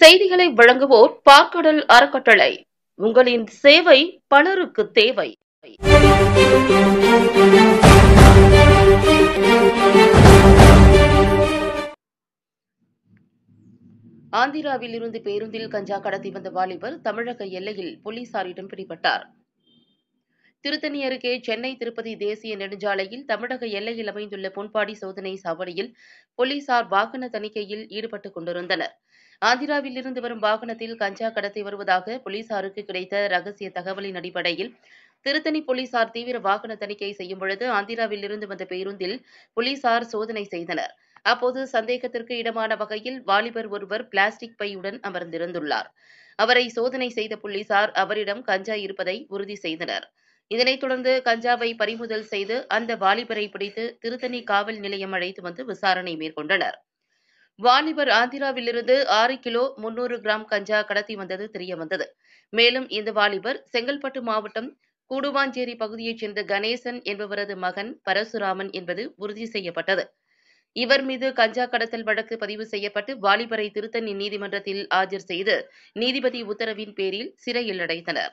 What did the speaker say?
செய்திகளை வழங்குவோர் பார்க்கடல் அறக்கட்டளை உங்களின் சேவை பலருக்கு தேவை ஆந்திராவில் இருந்து பேருந்தில் கஞ்சா கடத்தி வந்த வாலிபர் தமிழக எல்லையில் போலீசாரிடம் பிடிபட்டார் திருத்தணி அருகே சென்னை திருப்பதி தேசிய நெடுஞ்சாலையில் தமிழக எல்லையில் அமைந்துள்ள பொன்பாடி சோதனை சாவடியில் போலீசார் வாகன தணிக்கையில் ஈடுபட்டுக் கொண்டிருந்தனர் ஆந்திராவில் இருந்து வரும் வாகனத்தில் கஞ்சா கடத்தி வருவதாக போலீசாருக்கு கிடைத்த ரகசிய தகவலின் அடிப்படையில் திருத்தணி போலீசார் தீவிர வாகன தணிக்கை செய்யும் பொழுது ஆந்திராவில் இருந்து வந்த பேருந்தில் போலீசார் சோதனை செய்தனர் அப்போது சந்தேகத்திற்கு இடமான வகையில் வாலிபர் ஒருவர் பிளாஸ்டிக் பையுடன் அமர்ந்திருந்துள்ளார் அவரை சோதனை செய்த போலீசார் அவரிடம் கஞ்சா இருப்பதை உறுதி செய்தனர் இதனைத் தொடர்ந்து கஞ்சாவை பறிமுதல் செய்து அந்த வாலிபரை பிடித்து திருத்தணி காவல் நிலையம் அழைத்து வந்து விசாரணை மேற்கொண்டனர் வாலிபர் ஆந்திராவிலிருந்து ஆறு கிலோ முன்னூறு கிராம் கஞ்சா கடத்தி வந்தது தெரியவந்தது மேலும் இந்த வாலிபர் செங்கல்பட்டு மாவட்டம் கூடுவாஞ்சேரி பகுதியைச் சேர்ந்த கணேசன் என்பவரது மகன் பரசுராமன் என்பது உறுதி செய்யப்பட்டது இவர் மீது கஞ்சா கடத்தல் வழக்கு பதிவு செய்யப்பட்டு வாலிபரை திருத்தணி நீதிமன்றத்தில் ஆஜர் செய்து நீதிபதி உத்தரவின் பேரில் சிறையில் அடைத்தனா்